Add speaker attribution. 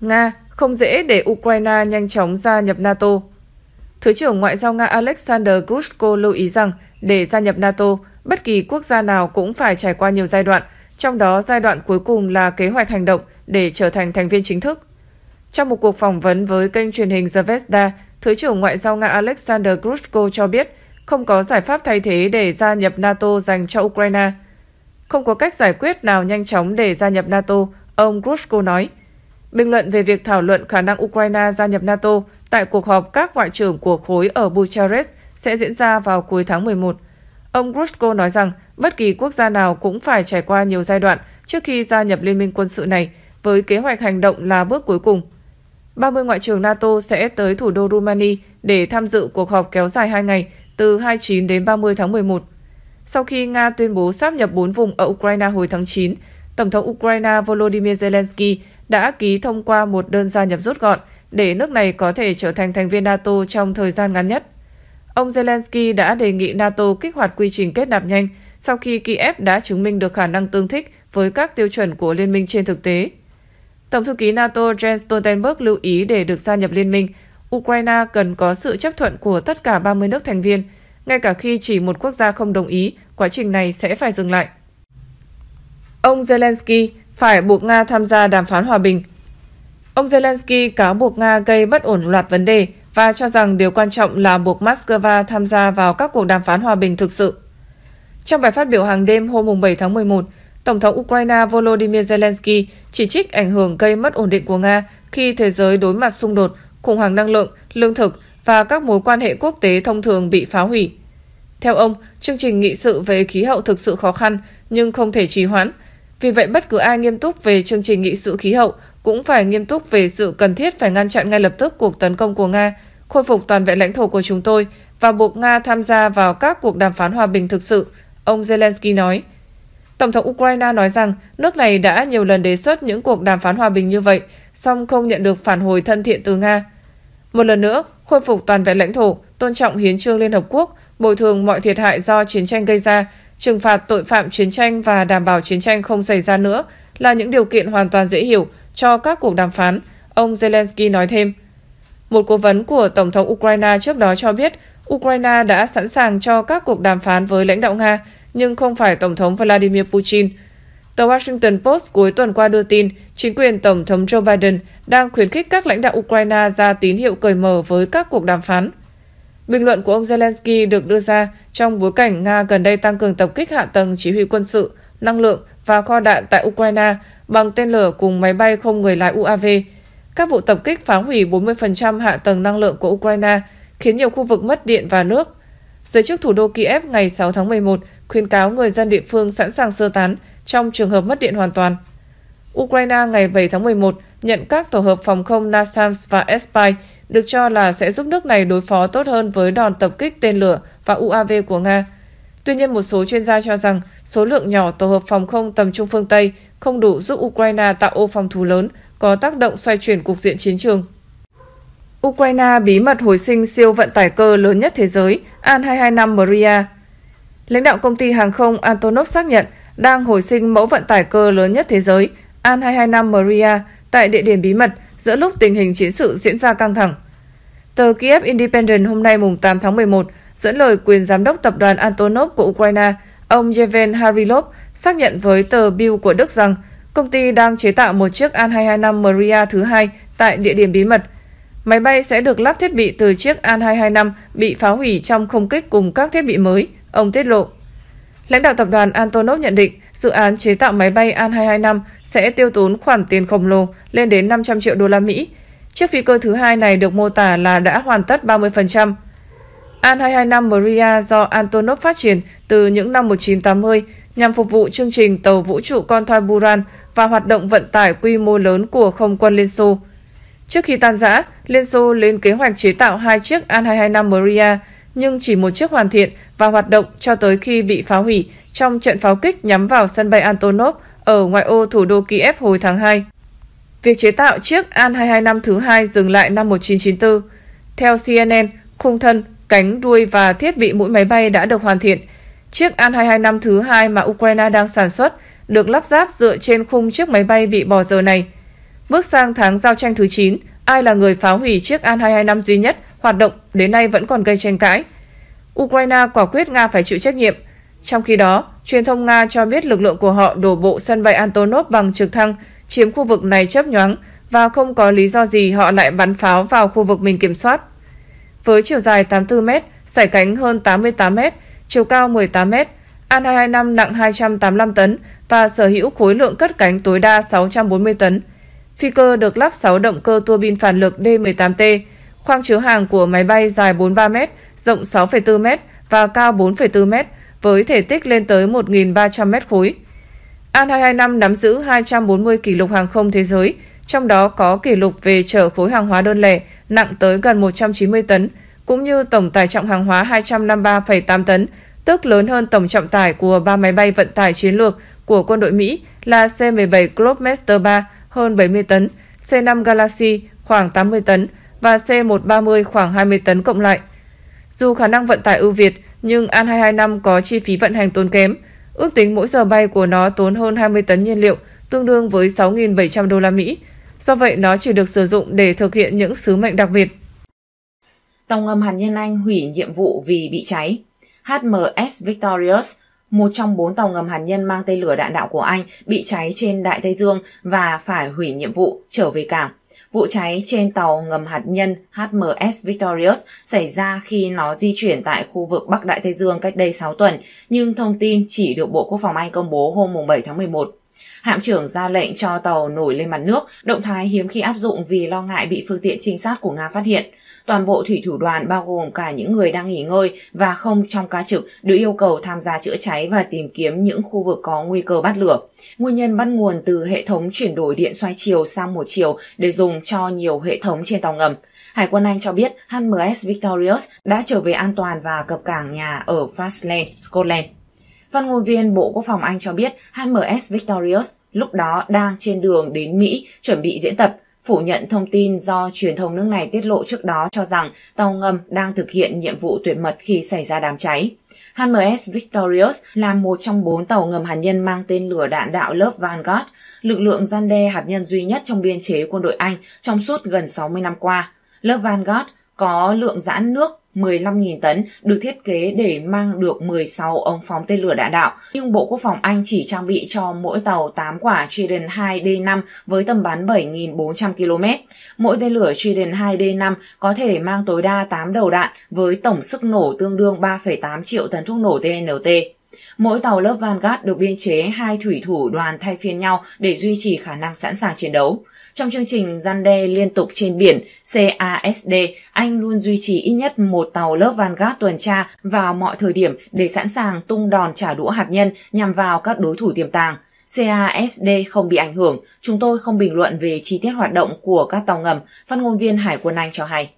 Speaker 1: Nga không dễ để Ukraine nhanh chóng gia nhập NATO. Thứ trưởng Ngoại giao Nga Alexander Grushko lưu ý rằng để gia nhập NATO, bất kỳ quốc gia nào cũng phải trải qua nhiều giai đoạn, trong đó giai đoạn cuối cùng là kế hoạch hành động để trở thành thành viên chính thức. Trong một cuộc phỏng vấn với kênh truyền hình Zvezda, Thứ trưởng Ngoại giao Nga Alexander Grushko cho biết không có giải pháp thay thế để gia nhập NATO dành cho Ukraine. Không có cách giải quyết nào nhanh chóng để gia nhập NATO, ông Grushko nói. Bình luận về việc thảo luận khả năng Ukraine gia nhập NATO tại cuộc họp các ngoại trưởng của khối ở Bucharest sẽ diễn ra vào cuối tháng 11, ông Grushko nói rằng bất kỳ quốc gia nào cũng phải trải qua nhiều giai đoạn trước khi gia nhập liên minh quân sự này, với kế hoạch hành động là bước cuối cùng. 30 ngoại trưởng NATO sẽ tới thủ đô Rumani để tham dự cuộc họp kéo dài 2 ngày từ 29 đến 30 tháng 11. Sau khi Nga tuyên bố sáp nhập 4 vùng ở Ukraine hồi tháng 9, Tổng thống Ukraine Volodymyr Zelensky đã ký thông qua một đơn gia nhập rút gọn để nước này có thể trở thành thành viên NATO trong thời gian ngắn nhất. Ông Zelensky đã đề nghị NATO kích hoạt quy trình kết nạp nhanh sau khi Kiev đã chứng minh được khả năng tương thích với các tiêu chuẩn của liên minh trên thực tế. Tổng thư ký NATO Jens Stoltenberg lưu ý để được gia nhập liên minh, Ukraine cần có sự chấp thuận của tất cả 30 nước thành viên, ngay cả khi chỉ một quốc gia không đồng ý, quá trình này sẽ phải dừng lại. Ông Zelensky phải buộc Nga tham gia đàm phán hòa bình. Ông Zelensky cáo buộc Nga gây bất ổn loạt vấn đề và cho rằng điều quan trọng là buộc Moscow tham gia vào các cuộc đàm phán hòa bình thực sự. Trong bài phát biểu hàng đêm hôm 7 tháng 11, Tổng thống Ukraine Volodymyr Zelensky chỉ trích ảnh hưởng gây mất ổn định của Nga khi thế giới đối mặt xung đột, khủng hoảng năng lượng, lương thực và các mối quan hệ quốc tế thông thường bị phá hủy. Theo ông, chương trình nghị sự về khí hậu thực sự khó khăn nhưng không thể trì hoãn – vì vậy, bất cứ ai nghiêm túc về chương trình nghị sự khí hậu cũng phải nghiêm túc về sự cần thiết phải ngăn chặn ngay lập tức cuộc tấn công của Nga, khôi phục toàn vẹn lãnh thổ của chúng tôi và buộc Nga tham gia vào các cuộc đàm phán hòa bình thực sự, ông Zelensky nói. Tổng thống Ukraine nói rằng nước này đã nhiều lần đề xuất những cuộc đàm phán hòa bình như vậy, song không nhận được phản hồi thân thiện từ Nga. Một lần nữa, khôi phục toàn vẹn lãnh thổ, tôn trọng hiến trương Liên Hợp Quốc, bồi thường mọi thiệt hại do chiến tranh gây ra Trừng phạt tội phạm chiến tranh và đảm bảo chiến tranh không xảy ra nữa là những điều kiện hoàn toàn dễ hiểu cho các cuộc đàm phán, ông Zelensky nói thêm. Một cố vấn của Tổng thống Ukraine trước đó cho biết Ukraine đã sẵn sàng cho các cuộc đàm phán với lãnh đạo Nga, nhưng không phải Tổng thống Vladimir Putin. Tờ Washington Post cuối tuần qua đưa tin chính quyền Tổng thống Joe Biden đang khuyến khích các lãnh đạo Ukraine ra tín hiệu cởi mở với các cuộc đàm phán. Bình luận của ông Zelensky được đưa ra trong bối cảnh Nga gần đây tăng cường tập kích hạ tầng chỉ huy quân sự, năng lượng và kho đạn tại Ukraine bằng tên lửa cùng máy bay không người lái UAV. Các vụ tập kích phá hủy 40% hạ tầng năng lượng của Ukraine, khiến nhiều khu vực mất điện và nước. Giới chức thủ đô Kiev ngày 6 tháng 11 khuyên cáo người dân địa phương sẵn sàng sơ tán trong trường hợp mất điện hoàn toàn. Ukraine ngày 7 tháng 11 nhận các tổ hợp phòng không NASAMS và S-Spy được cho là sẽ giúp nước này đối phó tốt hơn với đòn tập kích tên lửa và UAV của Nga. Tuy nhiên, một số chuyên gia cho rằng số lượng nhỏ tổ hợp phòng không tầm trung phương Tây không đủ giúp Ukraine tạo ô phòng thủ lớn, có tác động xoay chuyển cục diện chiến trường. Ukraine bí mật hồi sinh siêu vận tải cơ lớn nhất thế giới An-225 Maria. Lãnh đạo công ty hàng không Antonov xác nhận đang hồi sinh mẫu vận tải cơ lớn nhất thế giới An-225 Maria tại địa điểm bí mật – giữa lúc tình hình chiến sự diễn ra căng thẳng. Tờ Kiev Independent hôm nay mùng 8 tháng 11 dẫn lời quyền giám đốc tập đoàn Antonov của Ukraine, ông Yevhen Harilov, xác nhận với tờ Bill của Đức rằng công ty đang chế tạo một chiếc An-225 Maria thứ hai tại địa điểm bí mật. Máy bay sẽ được lắp thiết bị từ chiếc An-225 bị phá hủy trong không kích cùng các thiết bị mới, ông tiết lộ. Lãnh đạo tập đoàn Antonov nhận định Dự án chế tạo máy bay An-225 sẽ tiêu tốn khoản tiền khổng lồ lên đến 500 triệu đô la Mỹ. Chiếc phi cơ thứ hai này được mô tả là đã hoàn tất 30%. An-225 Maria do Antonov phát triển từ những năm 1980 nhằm phục vụ chương trình tàu vũ trụ Contra Buran và hoạt động vận tải quy mô lớn của không quân Liên Xô. Trước khi tan rã, Liên Xô lên kế hoạch chế tạo hai chiếc An-225 Maria, nhưng chỉ một chiếc hoàn thiện và hoạt động cho tới khi bị phá hủy trong trận pháo kích nhắm vào sân bay Antonov ở ngoại ô thủ đô Kiev hồi tháng 2. Việc chế tạo chiếc An-225 thứ hai dừng lại năm 1994. Theo CNN, khung thân, cánh, đuôi và thiết bị mũi máy bay đã được hoàn thiện. Chiếc An-225 thứ hai mà Ukraine đang sản xuất được lắp ráp dựa trên khung chiếc máy bay bị bỏ giờ này. Bước sang tháng giao tranh thứ 9, ai là người phá hủy chiếc An-225 duy nhất hoạt động đến nay vẫn còn gây tranh cãi. Ukraine quả quyết Nga phải chịu trách nhiệm trong khi đó, truyền thông Nga cho biết lực lượng của họ đổ bộ sân bay Antonov bằng trực thăng, chiếm khu vực này chấp nhoáng và không có lý do gì họ lại bắn pháo vào khu vực mình kiểm soát. Với chiều dài 84 m, sải cánh hơn 88 m, chiều cao 18 m, An-225 nặng 285 tấn và sở hữu khối lượng cất cánh tối đa 640 tấn. Phi cơ được lắp 6 động cơ tua bin phản lực D-18T. Khoang chứa hàng của máy bay dài 43 m, rộng 6,4 m và cao 4,4 m với thể tích lên tới 1.300 mét khối. An-225 nắm giữ 240 kỷ lục hàng không thế giới, trong đó có kỷ lục về chở khối hàng hóa đơn lẻ nặng tới gần 190 tấn, cũng như tổng tải trọng hàng hóa 253,8 tấn, tức lớn hơn tổng trọng tải của ba máy bay vận tải chiến lược của quân đội Mỹ là C-17 Globemaster 3 hơn 70 tấn, C-5 Galaxy khoảng 80 tấn và C-130 khoảng 20 tấn cộng lại. Dù khả năng vận tải ưu việt, nhưng An 225 có chi phí vận hành tốn kém. Ước tính mỗi giờ bay của nó tốn hơn 20 tấn nhiên liệu, tương đương với 6.700 đô la Mỹ. Do vậy, nó chỉ được sử dụng để thực hiện những sứ mệnh đặc biệt.
Speaker 2: Tàu ngầm hạt nhân Anh hủy nhiệm vụ vì bị cháy. HMS Victorious một trong bốn tàu ngầm hạt nhân mang tên lửa đạn đạo của Anh bị cháy trên Đại Tây Dương và phải hủy nhiệm vụ trở về cảng. Vụ cháy trên tàu ngầm hạt nhân HMS Victorious xảy ra khi nó di chuyển tại khu vực Bắc Đại Tây Dương cách đây 6 tuần, nhưng thông tin chỉ được Bộ Quốc phòng Anh công bố hôm 7 tháng 11. Hạm trưởng ra lệnh cho tàu nổi lên mặt nước, động thái hiếm khi áp dụng vì lo ngại bị phương tiện trinh sát của Nga phát hiện. Toàn bộ thủy thủ đoàn bao gồm cả những người đang nghỉ ngơi và không trong ca trực được yêu cầu tham gia chữa cháy và tìm kiếm những khu vực có nguy cơ bắt lửa. Nguyên nhân bắt nguồn từ hệ thống chuyển đổi điện xoay chiều sang một chiều để dùng cho nhiều hệ thống trên tàu ngầm. Hải quân Anh cho biết HMS Victorious đã trở về an toàn và cập cảng nhà ở Faslane, Scotland. Phát ngôn viên Bộ Quốc phòng Anh cho biết HMS Victorious lúc đó đang trên đường đến Mỹ chuẩn bị diễn tập, phủ nhận thông tin do truyền thông nước này tiết lộ trước đó cho rằng tàu ngầm đang thực hiện nhiệm vụ tuyệt mật khi xảy ra đám cháy. HMS Victorious là một trong bốn tàu ngầm hạt nhân mang tên lửa đạn đạo lớp Vanguard, lực lượng gian đe hạt nhân duy nhất trong biên chế quân đội Anh trong suốt gần 60 năm qua. Lớp Vanguard có lượng giãn nước 15.000 tấn được thiết kế để mang được 16 ống phóng tên lửa đạn đạo, nhưng Bộ Quốc phòng Anh chỉ trang bị cho mỗi tàu 8 quả Trident 2D5 với tầm bắn 7.400 km. Mỗi tên lửa Trident 2D5 có thể mang tối đa 8 đầu đạn với tổng sức nổ tương đương 3,8 triệu tấn thuốc nổ TNT. Mỗi tàu lớp Vanguard được biên chế hai thủy thủ đoàn thay phiên nhau để duy trì khả năng sẵn sàng chiến đấu. Trong chương trình gian đe liên tục trên biển CASD, Anh luôn duy trì ít nhất một tàu lớp Vanguard tuần tra vào mọi thời điểm để sẵn sàng tung đòn trả đũa hạt nhân nhằm vào các đối thủ tiềm tàng. CASD không bị ảnh hưởng, chúng tôi không bình luận về chi tiết hoạt động của các tàu ngầm, phát ngôn viên Hải quân Anh cho hay.